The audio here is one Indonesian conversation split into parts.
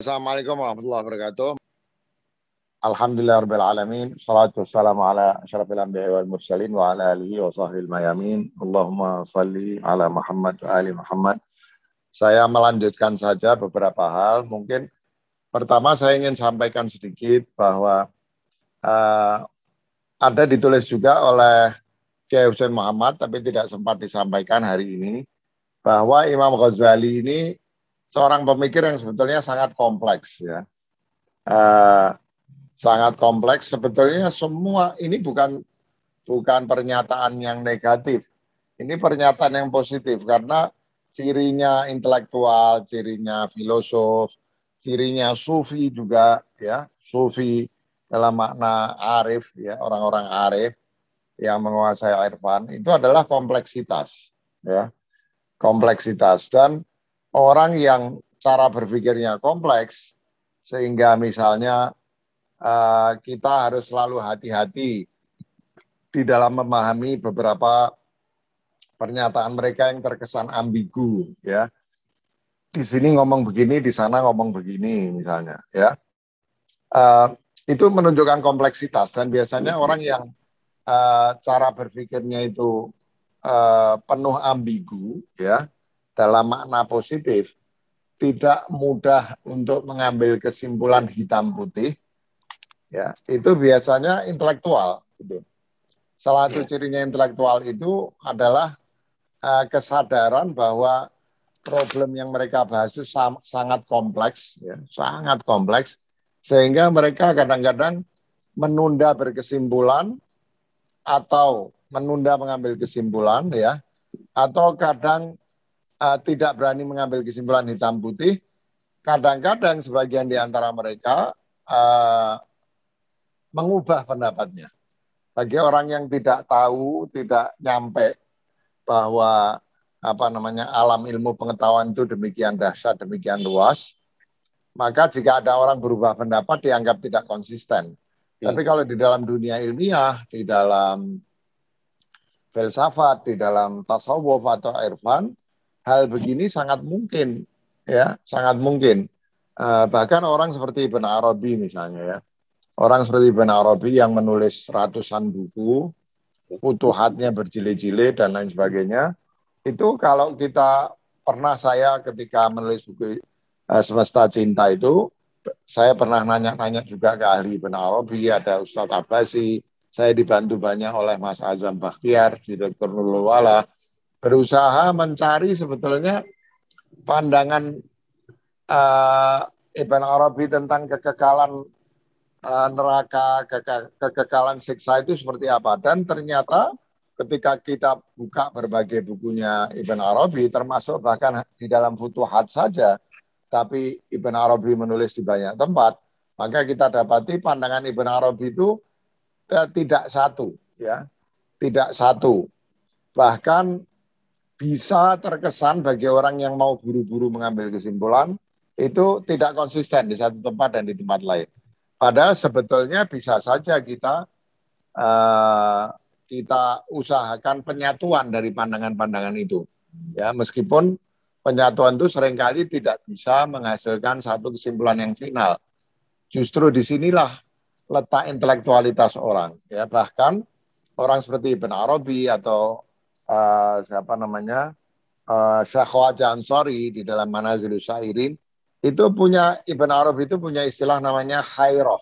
Assalamualaikum warahmatullahi wabarakatuh. Alhamdulillah rabbil alamin. Salatu wassalamu ala asyrafil anbiya wal mursalin wa ala alihi wa sahbihi mayamin. Allahumma shalli ala Muhammad wa ali Muhammad. Saya melanjutkan saja beberapa hal. Mungkin pertama saya ingin sampaikan sedikit bahwa uh, ada ditulis juga oleh Kiai Hussein Muhammad tapi tidak sempat disampaikan hari ini bahwa Imam Ghazali ini seorang pemikir yang sebetulnya sangat kompleks ya. Uh, sangat kompleks sebetulnya semua ini bukan bukan pernyataan yang negatif. Ini pernyataan yang positif karena cirinya intelektual, cirinya filosof, cirinya sufi juga ya, sufi dalam makna arif ya orang-orang arif yang menguasai irfan itu adalah kompleksitas ya kompleksitas dan orang yang cara berpikirnya kompleks sehingga misalnya uh, kita harus selalu hati-hati di dalam memahami beberapa pernyataan mereka yang terkesan ambigu ya di sini ngomong begini di sana ngomong begini misalnya ya uh, itu menunjukkan kompleksitas dan biasanya hmm. orang yang uh, cara berpikirnya itu uh, penuh ambigu ya dalam makna positif tidak mudah untuk mengambil kesimpulan hitam putih ya itu biasanya intelektual gitu salah satu ya. cirinya intelektual itu adalah uh, kesadaran bahwa problem yang mereka bahas itu sangat kompleks ya sangat kompleks sehingga mereka kadang-kadang menunda berkesimpulan atau menunda mengambil kesimpulan ya atau kadang uh, tidak berani mengambil kesimpulan hitam putih kadang-kadang sebagian di antara mereka uh, mengubah pendapatnya bagi orang yang tidak tahu tidak nyampe bahwa apa namanya alam ilmu pengetahuan itu demikian dahsyat demikian luas maka jika ada orang berubah pendapat dianggap tidak konsisten. Hmm. Tapi kalau di dalam dunia ilmiah, di dalam filsafat, di dalam tasawuf atau irfan, hal begini sangat mungkin, ya, sangat mungkin. Uh, bahkan orang seperti Ibn Arabi misalnya ya, orang seperti Ibn Arabi yang menulis ratusan buku, putuhatnya berjilid-jilid dan lain sebagainya, itu kalau kita pernah saya ketika menulis buku Eh, semesta cinta itu saya pernah nanya-nanya juga ke ahli Ibn Arabi, ada Ustadz Abbasi, saya dibantu banyak oleh Mas Azam Bakhtiar Direktur Dr. Nurul Wala, berusaha mencari sebetulnya pandangan uh, Ibn Arabi tentang kekekalan uh, neraka, keke kekekalan siksa itu seperti apa. Dan ternyata ketika kita buka berbagai bukunya Ibn Arabi, termasuk bahkan di dalam Futuhat saja, tapi Ibn Arabi menulis di banyak tempat, maka kita dapati pandangan Ibn Arabi itu tidak satu, ya, tidak satu. Bahkan bisa terkesan bagi orang yang mau buru-buru mengambil kesimpulan itu tidak konsisten di satu tempat dan di tempat lain. Padahal sebetulnya bisa saja kita uh, kita usahakan penyatuan dari pandangan-pandangan itu, ya meskipun penyatuan itu seringkali tidak bisa menghasilkan satu kesimpulan yang final. Justru disinilah letak intelektualitas orang. Ya bahkan orang seperti Ibn Arabi atau uh, siapa namanya uh, eh, Ansori di dalam Manazil Syairin itu punya Ibn Arabi itu punya istilah namanya Hairoh.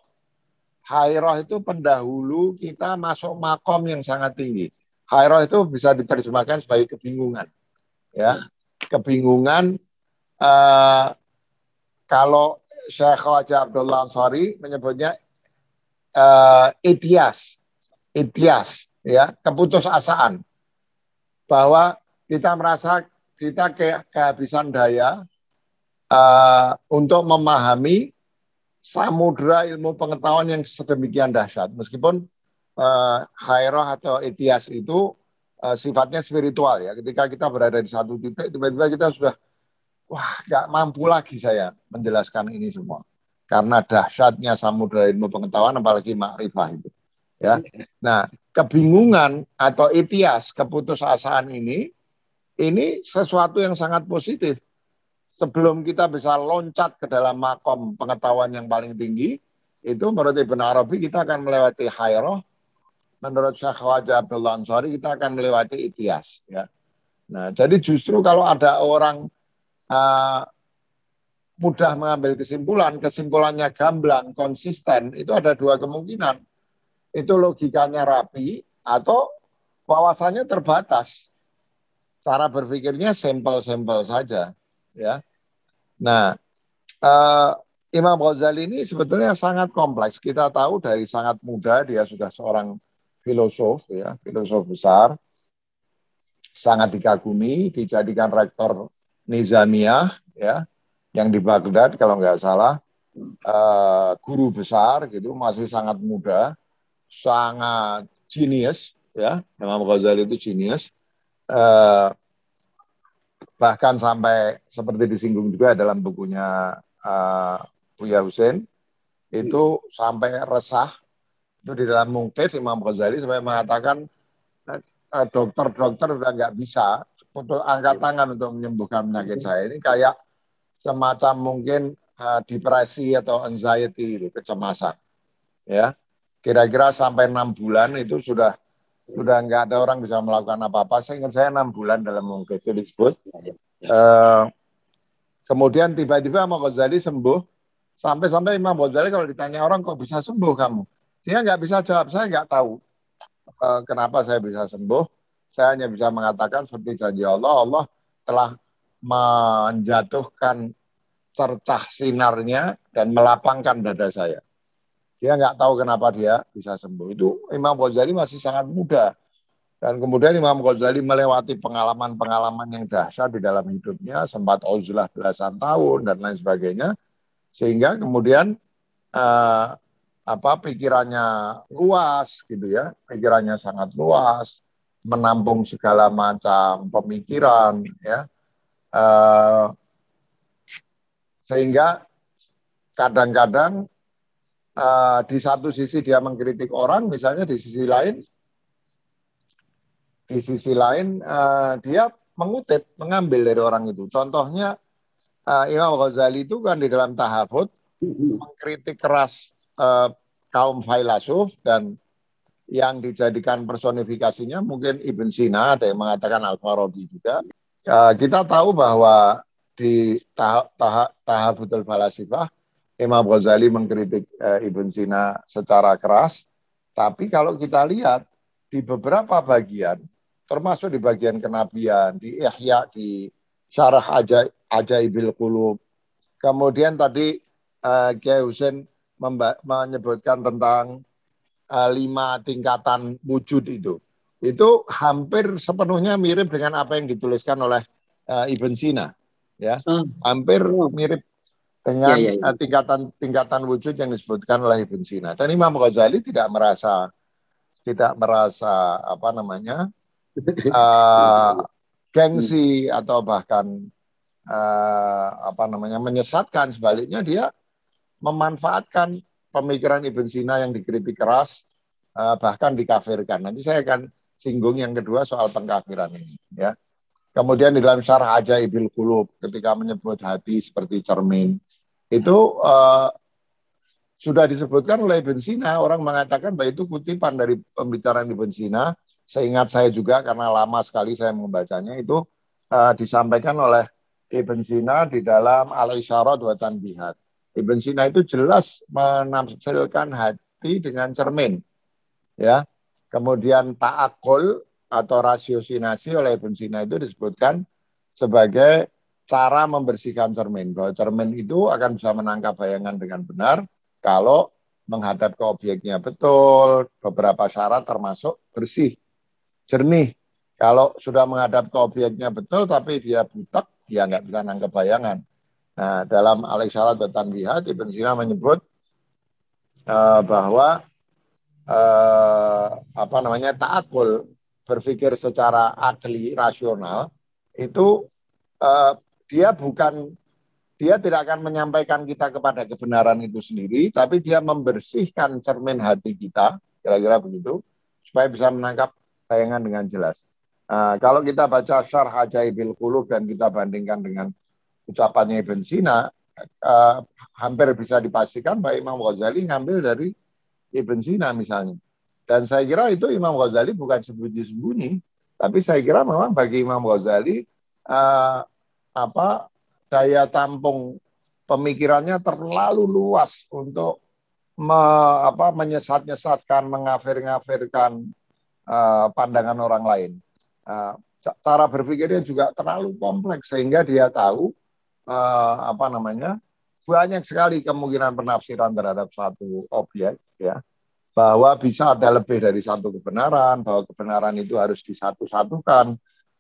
Hairoh itu pendahulu kita masuk makom yang sangat tinggi. Hairoh itu bisa diterjemahkan sebagai kebingungan. Ya, kebingungan uh, kalau Syekh Khawaja Abdullah Ansari menyebutnya uh, itias, itias, ya keputusasaan bahwa kita merasa kita ke, kehabisan daya uh, untuk memahami samudra ilmu pengetahuan yang sedemikian dahsyat meskipun uh, khairah atau itias itu uh, sifatnya spiritual ya. Ketika kita berada di satu titik, tiba-tiba kita sudah wah nggak mampu lagi saya menjelaskan ini semua karena dahsyatnya samudra ilmu pengetahuan apalagi makrifah itu ya nah kebingungan atau itias keputusasaan ini ini sesuatu yang sangat positif sebelum kita bisa loncat ke dalam makom pengetahuan yang paling tinggi itu menurut Ibn Arabi kita akan melewati hayroh menurut Syekh Wajah Abdul Ansari kita akan melewati itias ya. Nah, jadi justru kalau ada orang uh, mudah mengambil kesimpulan, kesimpulannya gamblang, konsisten, itu ada dua kemungkinan. Itu logikanya rapi atau wawasannya terbatas. Cara berpikirnya sampel-sampel saja, ya. Nah, uh, Imam Ghazali ini sebetulnya sangat kompleks. Kita tahu dari sangat muda dia sudah seorang filosof ya, filosof besar. Sangat dikagumi, dijadikan rektor Nizamiah ya, yang di Baghdad kalau nggak salah. Uh, guru besar gitu masih sangat muda, sangat genius ya. Imam Ghazali itu genius. Uh, eh, bahkan sampai seperti disinggung juga dalam bukunya uh, Buya Hussein, itu sampai resah itu di dalam mungkis Imam Ghazali sebenarnya mengatakan eh, dokter-dokter sudah nggak bisa untuk angkat tangan untuk menyembuhkan penyakit saya ini kayak semacam mungkin uh, depresi atau anxiety gitu, kecemasan ya kira-kira sampai enam bulan itu sudah sudah nggak ada orang bisa melakukan apa-apa saya ingat saya enam bulan dalam mungkin itu disebut uh, kemudian tiba-tiba Imam Ghazali sembuh sampai-sampai Imam Ghazali kalau ditanya orang kok bisa sembuh kamu dia nggak bisa jawab, saya nggak tahu uh, kenapa saya bisa sembuh. Saya hanya bisa mengatakan seperti janji Allah, Allah telah menjatuhkan cercah sinarnya dan melapangkan dada saya. Dia nggak tahu kenapa dia bisa sembuh. Itu Imam Ghazali masih sangat muda. Dan kemudian Imam Ghazali melewati pengalaman-pengalaman yang dahsyat di dalam hidupnya, sempat uzlah belasan tahun dan lain sebagainya, sehingga kemudian uh, apa pikirannya luas gitu ya, pikirannya sangat luas, menampung segala macam pemikiran ya. Uh, sehingga kadang-kadang uh, di satu sisi dia mengkritik orang, misalnya di sisi lain, di sisi lain uh, dia mengutip, mengambil dari orang itu. Contohnya uh, Imam Ghazali itu kan di dalam Tahafut mm-hmm. mengkritik keras Eh, kaum filsuf dan yang dijadikan personifikasinya mungkin Ibn Sina, ada yang mengatakan Al-Farabi juga. Eh, kita tahu bahwa di tahap taha, tahap betul falasifah Imam Ghazali mengkritik eh, Ibn Sina secara keras, tapi kalau kita lihat di beberapa bagian, termasuk di bagian kenabian, di Ihya, di Syarah Aja, Ajaibil kulub kemudian tadi uh, Kiai Hussein menyebutkan tentang uh, lima tingkatan wujud itu. Itu hampir sepenuhnya mirip dengan apa yang dituliskan oleh uh, Ibn Sina, ya, hmm. hampir hmm. mirip dengan tingkatan-tingkatan ya, ya, ya. uh, wujud yang disebutkan oleh Ibn Sina. Dan Imam Ghazali tidak merasa tidak merasa apa namanya uh, gengsi hmm. atau bahkan uh, apa namanya menyesatkan sebaliknya dia memanfaatkan pemikiran Ibn Sina yang dikritik keras eh, bahkan dikafirkan. Nanti saya akan singgung yang kedua soal pengkafiran ini ya. Kemudian di dalam syarah aja ibil kulub ketika menyebut hati seperti cermin itu uh, sudah disebutkan oleh Ibn Sina orang mengatakan bahwa itu kutipan dari pembicaraan Ibn Sina. Seingat saya juga karena lama sekali saya membacanya itu uh, disampaikan oleh Ibn Sina di dalam Al-Isyarat wa Tanbihat. Ibn Sina itu jelas menafsirkan hati dengan cermin. Ya. Kemudian ta'akul atau rasiosinasi oleh Ibn Sina itu disebutkan sebagai cara membersihkan cermin. Bahwa cermin itu akan bisa menangkap bayangan dengan benar kalau menghadap ke objeknya betul, beberapa syarat termasuk bersih, jernih. Kalau sudah menghadap ke objeknya betul tapi dia butek, dia nggak bisa nangkep bayangan. Nah, dalam Al-Isyarat dan Tanbihat, Ibn Sina menyebut uh, bahwa uh, apa namanya ta'akul berpikir secara akli rasional itu uh, dia bukan dia tidak akan menyampaikan kita kepada kebenaran itu sendiri tapi dia membersihkan cermin hati kita kira-kira begitu supaya bisa menangkap bayangan dengan jelas. Uh, kalau kita baca Syarh Ajaibil Qulub dan kita bandingkan dengan ucapannya Ibn Sina uh, hampir bisa dipastikan bahwa Imam Ghazali ngambil dari Ibn Sina misalnya. Dan saya kira itu Imam Ghazali bukan sembunyi-sembunyi, tapi saya kira memang bagi Imam Ghazali uh, apa daya tampung pemikirannya terlalu luas untuk me, apa, menyesat-nyesatkan, mengafir-ngafirkan uh, pandangan orang lain. Uh, cara berpikirnya juga terlalu kompleks sehingga dia tahu uh, apa namanya banyak sekali kemungkinan penafsiran terhadap satu objek ya bahwa bisa ada lebih dari satu kebenaran bahwa kebenaran itu harus disatu-satukan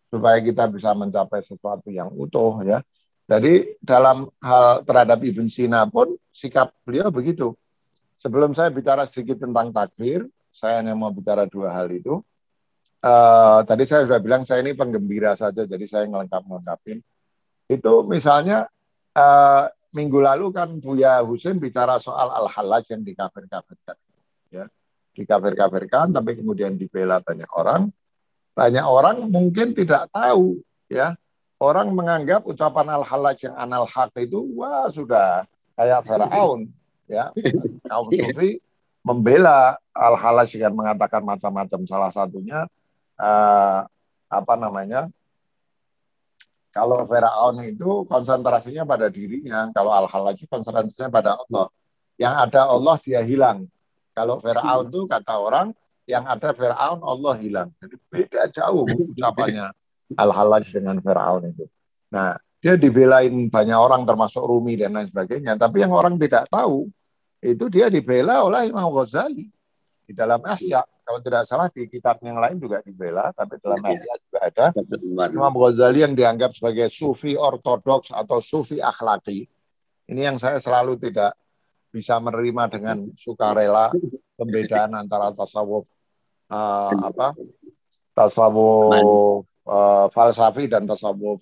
supaya kita bisa mencapai sesuatu yang utuh ya jadi dalam hal terhadap Ibn Sina pun sikap beliau begitu sebelum saya bicara sedikit tentang takdir saya hanya mau bicara dua hal itu uh, tadi saya sudah bilang saya ini penggembira saja jadi saya ngelengkap ngelengkapin itu misalnya uh, minggu lalu kan Buya Husin bicara soal al-halaj yang dikafir-kafirkan. Ya. Dikafir-kafirkan tapi kemudian dibela banyak orang. Banyak orang mungkin tidak tahu ya. Orang menganggap ucapan al-halaj yang anal hak itu wah sudah kayak Firaun ya. Kaum sufi membela al-halaj dengan mengatakan macam-macam salah satunya uh, apa namanya kalau Vera Firaun itu konsentrasinya pada dirinya, kalau Al-Halaki konsentrasinya pada Allah. Yang ada Allah dia hilang. Kalau Vera Firaun hmm. itu kata orang yang ada Vera Firaun Allah hilang. Jadi beda jauh ucapannya al halaji dengan Firaun itu. Nah, dia dibelain banyak orang termasuk Rumi dan lain sebagainya. Tapi yang orang tidak tahu itu dia dibela oleh Imam Ghazali di dalam Ahya. Kalau tidak salah di kitab yang lain juga dibela, tapi dalam iya. Ahya juga ada. Imam Ghazali yang dianggap sebagai sufi ortodoks atau sufi akhlaki. Ini yang saya selalu tidak bisa menerima dengan sukarela pembedaan antara tasawuf uh, apa tasawuf uh, falsafi dan tasawuf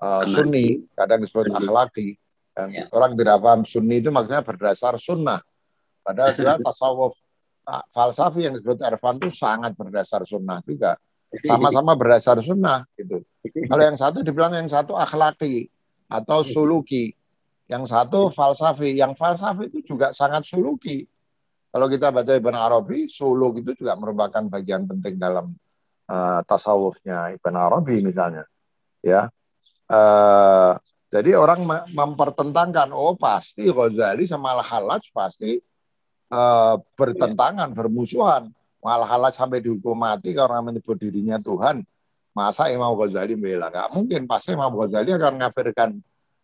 uh, sunni kadang disebut akhlaki dan ya. orang tidak paham sunni itu maksudnya berdasar sunnah padahal tasawuf tasawuf falsafi yang disebut Ervan itu sangat berdasar sunnah juga sama-sama berdasar sunnah gitu. Kalau yang satu dibilang yang satu akhlaki atau hmm. suluki, yang satu hmm. falsafi, yang falsafi itu juga sangat suluki. Kalau kita baca Ibn Arabi, suluk itu juga merupakan bagian penting dalam uh, tasawufnya Ibn Arabi misalnya, ya. Uh, jadi orang mempertentangkan, oh pasti Ghazali sama al halal pasti uh, bertentangan, iya. bermusuhan Walhalah sampai dihukum mati karena menyebut dirinya Tuhan. Masa Imam Ghazali membela. Gak mungkin. Pasti Imam Ghazali akan mengafirkan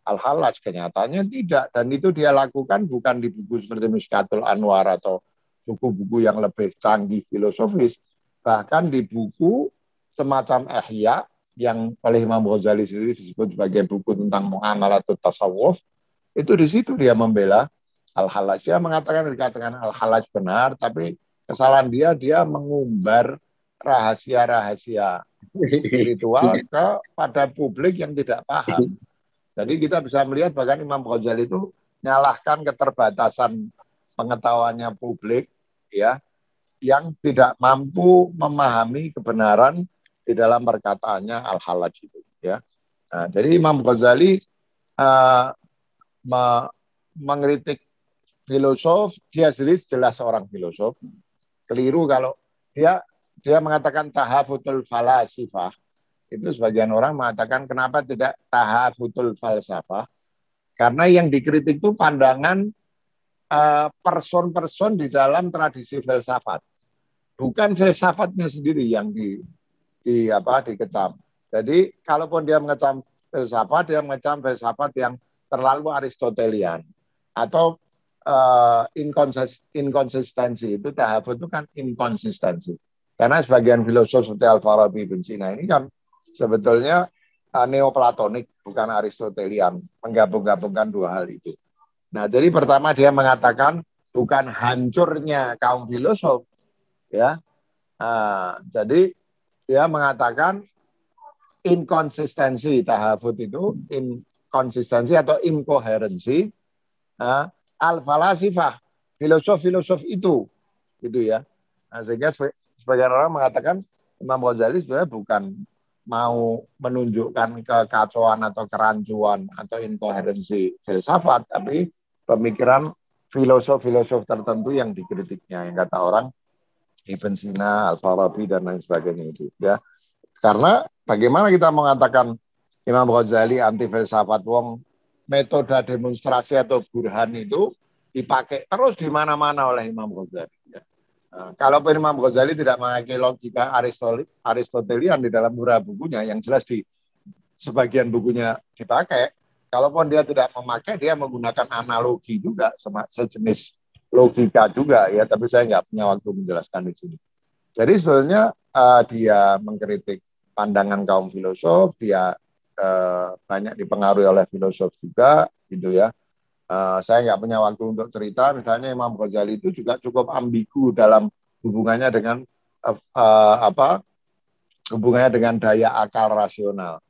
Al-Halaj. Kenyataannya tidak. Dan itu dia lakukan bukan di buku seperti Miskatul Anwar atau buku-buku yang lebih canggih filosofis. Bahkan di buku semacam Ihya yang oleh Imam Ghazali sendiri disebut sebagai buku tentang mengamal atau tasawuf, itu di situ dia membela Al-Halaj. Dia mengatakan dikatakan Al-Halaj benar, tapi kesalahan dia dia mengumbar rahasia-rahasia spiritual kepada publik yang tidak paham. Jadi kita bisa melihat bahkan Imam Ghazali itu nyalahkan keterbatasan pengetahuannya publik ya yang tidak mampu memahami kebenaran di dalam perkataannya al-halaj itu ya. Nah, jadi Imam Ghazali uh, me mengkritik filosof, dia sendiri jelas seorang filosof, keliru kalau dia dia mengatakan tahafutul falasifah. Itu sebagian orang mengatakan kenapa tidak tahafutul falsafah? Karena yang dikritik itu pandangan eh, person-person di dalam tradisi filsafat. Bukan filsafatnya sendiri yang di, di apa dikecam. Jadi kalaupun dia mengecam filsafat, dia mengecam filsafat yang terlalu aristotelian atau uh, inkonsistensi itu tahafut itu kan inkonsistensi. Karena sebagian filosof seperti Al-Farabi bin Sina ini kan sebetulnya uh, neoplatonik bukan aristotelian, menggabung-gabungkan dua hal itu. Nah, jadi pertama dia mengatakan bukan hancurnya kaum filosof ya. Uh, jadi dia mengatakan inkonsistensi tahafut itu inkonsistensi atau inkoherensi uh, al falasifah filosof-filosof itu gitu ya nah, sehingga sebagian orang mengatakan Imam Ghazali sebenarnya bukan mau menunjukkan kekacauan atau kerancuan atau inkoherensi filsafat, tapi pemikiran filosof-filosof tertentu yang dikritiknya, yang kata orang Ibn Sina, Al-Farabi, dan lain sebagainya itu. ya Karena bagaimana kita mengatakan Imam Ghazali anti filsafat wong metode demonstrasi atau burhan itu dipakai terus di mana-mana oleh Imam Ghazali. Kalau ya. Nah, eh, kalau Imam Ghazali tidak memakai logika Aristotelian di dalam murah bukunya, yang jelas di sebagian bukunya dipakai, kalaupun dia tidak memakai, dia menggunakan analogi juga, sejenis logika juga ya, tapi saya nggak punya waktu menjelaskan di sini. Jadi sebenarnya uh, dia mengkritik pandangan kaum filosof, dia uh, banyak dipengaruhi oleh filosof juga gitu ya. Uh, saya nggak punya waktu untuk cerita, misalnya Imam Ghazali itu juga cukup ambigu dalam hubungannya dengan uh, uh, apa hubungannya dengan daya akal rasional.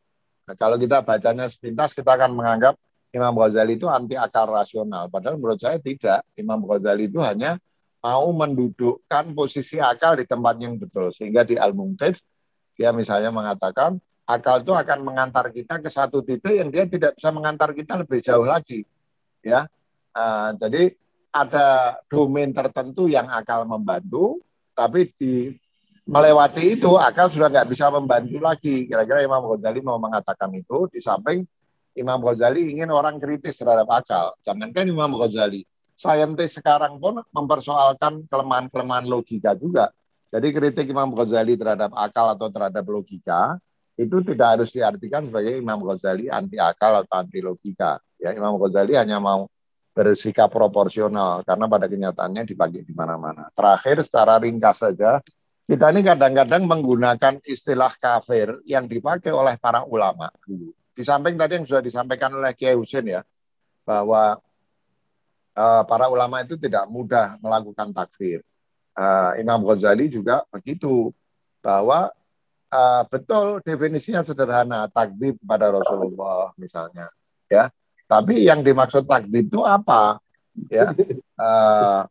Nah, kalau kita bacanya sepintas, kita akan menganggap Imam Ghazali itu anti akal rasional. Padahal menurut saya tidak. Imam Ghazali itu hanya mau mendudukkan posisi akal di tempat yang betul. Sehingga di al Mumtaz dia misalnya mengatakan akal itu akan mengantar kita ke satu titik yang dia tidak bisa mengantar kita lebih jauh lagi ya uh, jadi ada domain tertentu yang akal membantu tapi di melewati itu akal sudah nggak bisa membantu lagi kira-kira Imam Ghazali mau mengatakan itu di samping Imam Ghazali ingin orang kritis terhadap akal jangankan Imam Ghazali saintis sekarang pun mempersoalkan kelemahan-kelemahan logika juga jadi kritik Imam Ghazali terhadap akal atau terhadap logika itu tidak harus diartikan sebagai Imam Ghazali anti akal atau anti logika. Ya, Imam Ghazali hanya mau bersikap proporsional karena pada kenyataannya dibagi di mana-mana. Terakhir secara ringkas saja, kita ini kadang-kadang menggunakan istilah kafir yang dipakai oleh para ulama dulu. Di samping tadi yang sudah disampaikan oleh Kiai Husin ya, bahwa uh, para ulama itu tidak mudah melakukan takfir. Uh, Imam Ghazali juga begitu bahwa uh, betul definisinya sederhana takdib pada Rasulullah misalnya ya tapi yang dimaksud takdib itu apa ya uh,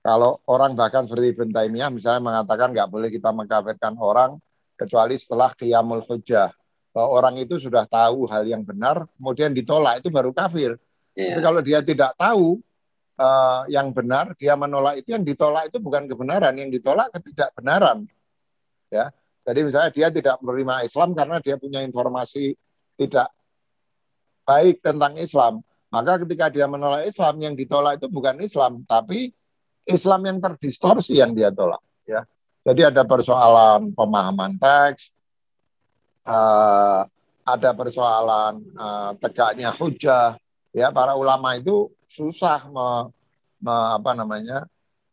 kalau orang bahkan seperti Ibn Taimiyah misalnya mengatakan nggak boleh kita mengkafirkan orang kecuali setelah kiamul hujah bahwa orang itu sudah tahu hal yang benar kemudian ditolak itu baru kafir yeah. tapi kalau dia tidak tahu uh, yang benar dia menolak itu yang ditolak itu bukan kebenaran yang ditolak ketidakbenaran ya jadi misalnya dia tidak menerima Islam karena dia punya informasi tidak baik tentang Islam. Maka ketika dia menolak Islam, yang ditolak itu bukan Islam, tapi Islam yang terdistorsi yang dia tolak. Ya. Jadi ada persoalan pemahaman teks, uh, ada persoalan uh, tegaknya hujah. Ya, para ulama itu susah me, me, apa namanya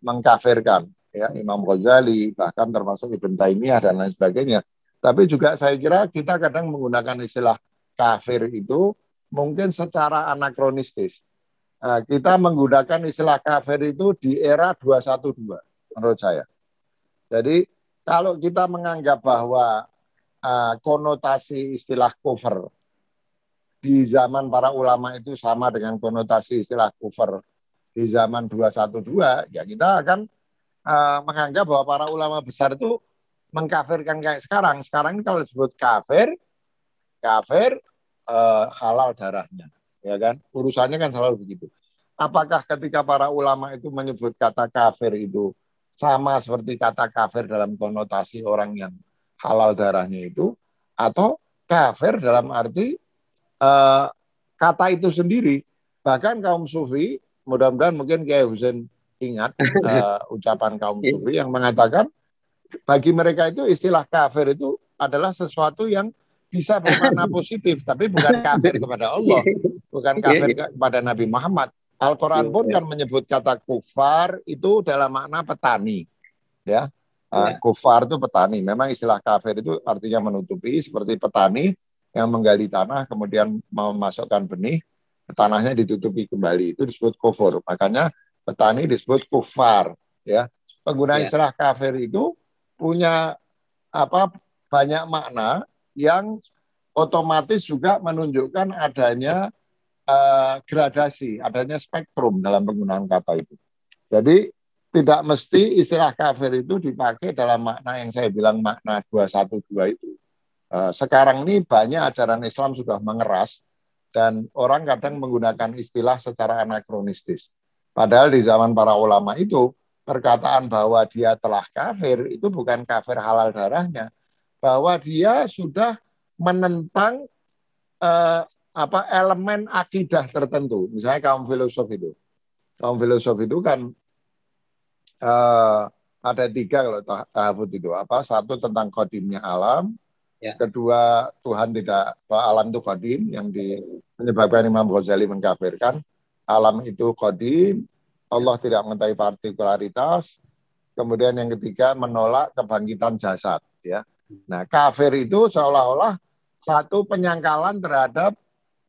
mengkafirkan ya Imam Ghazali bahkan termasuk Ibn Taimiyah dan lain sebagainya. Tapi juga saya kira kita kadang menggunakan istilah kafir itu mungkin secara anakronistis. Nah, kita menggunakan istilah kafir itu di era 212 menurut saya. Jadi kalau kita menganggap bahwa ah, konotasi istilah cover di zaman para ulama itu sama dengan konotasi istilah cover di zaman 212 ya kita akan Eh, menganggap bahwa para ulama besar itu mengkafirkan kayak sekarang. Sekarang kalau disebut kafir, kafir uh, halal darahnya, ya kan? Urusannya kan selalu begitu. Apakah ketika para ulama itu menyebut kata kafir itu sama seperti kata kafir dalam konotasi orang yang halal darahnya itu, atau kafir dalam arti uh, kata itu sendiri? Bahkan kaum sufi, mudah-mudahan mungkin kayak Husain ingat uh, ucapan kaum sufi yang mengatakan bagi mereka itu istilah kafir itu adalah sesuatu yang bisa bermakna positif tapi bukan kafir kepada Allah, bukan iya. kafir kepada Nabi Muhammad. Al-Qur'an iya, pun iya. kan menyebut kata kufar itu dalam makna petani. Ya. Uh, kufar itu petani. Memang istilah kafir itu artinya menutupi seperti petani yang menggali tanah kemudian memasukkan benih tanahnya ditutupi kembali itu disebut kufur. Makanya petani disebut kufar ya pengguna yeah. istilah kafir itu punya apa banyak makna yang otomatis juga menunjukkan adanya uh, gradasi, adanya spektrum dalam penggunaan kata itu. Jadi tidak mesti istilah kafir itu dipakai dalam makna yang saya bilang makna 212 itu. Eh, sekarang ini banyak ajaran Islam sudah mengeras dan orang kadang menggunakan istilah secara anakronistis. Padahal di zaman para ulama itu perkataan bahwa dia telah kafir itu bukan kafir halal darahnya, bahwa dia sudah menentang eh, apa elemen akidah tertentu. Misalnya kaum filosof itu, kaum filosof itu kan eh, ada tiga kalau tahafud itu apa? Satu tentang kodimnya alam, ya. kedua Tuhan tidak alam itu kodim yang di, menyebabkan Imam Ghazali mengkafirkan alam itu kodim Allah tidak mengetahui partikularitas. Kemudian yang ketiga menolak kebangkitan jasad ya. Nah, kafir itu seolah-olah satu penyangkalan terhadap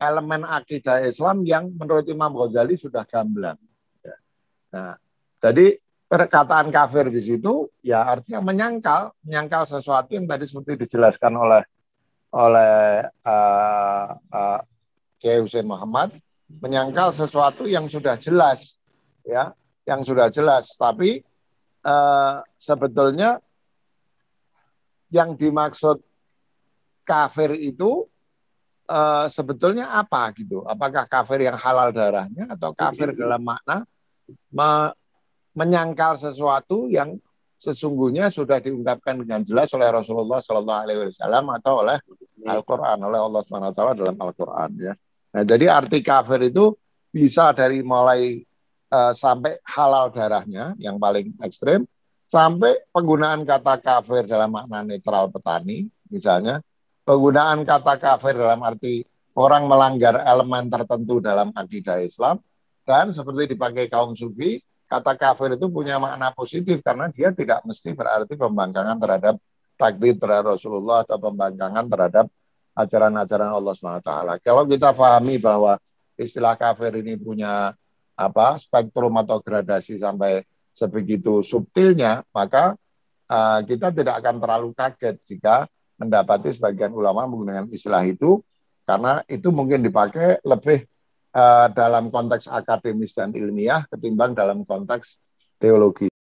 elemen akidah Islam yang menurut Imam Ghazali sudah gamblang. Ya. Nah, jadi perkataan kafir di situ ya artinya menyangkal, menyangkal sesuatu yang tadi seperti dijelaskan oleh oleh uh, uh, Kiai Hussein Muhammad menyangkal sesuatu yang sudah jelas ya yang sudah jelas tapi eh, sebetulnya yang dimaksud kafir itu eh, sebetulnya apa gitu apakah kafir yang halal darahnya atau kafir dalam makna me menyangkal sesuatu yang sesungguhnya sudah diungkapkan dengan jelas oleh Rasulullah Shallallahu Alaihi Wasallam atau oleh Al-Quran oleh Allah Subhanahu Wa Taala dalam Al-Quran ya. Nah, jadi arti kafir itu bisa dari mulai uh, sampai halal darahnya yang paling ekstrem sampai penggunaan kata kafir dalam makna netral petani, misalnya penggunaan kata kafir dalam arti orang melanggar elemen tertentu dalam akidah Islam, dan seperti dipakai kaum sufi, kata kafir itu punya makna positif karena dia tidak mesti berarti pembangkangan terhadap takdir terhadap Rasulullah atau pembangkangan terhadap ajaran-ajaran Allah SWT. Kalau kita pahami bahwa istilah kafir ini punya apa spektrum atau gradasi sampai sebegitu subtilnya, maka uh, kita tidak akan terlalu kaget jika mendapati sebagian ulama menggunakan istilah itu karena itu mungkin dipakai lebih uh, dalam konteks akademis dan ilmiah ketimbang dalam konteks teologi.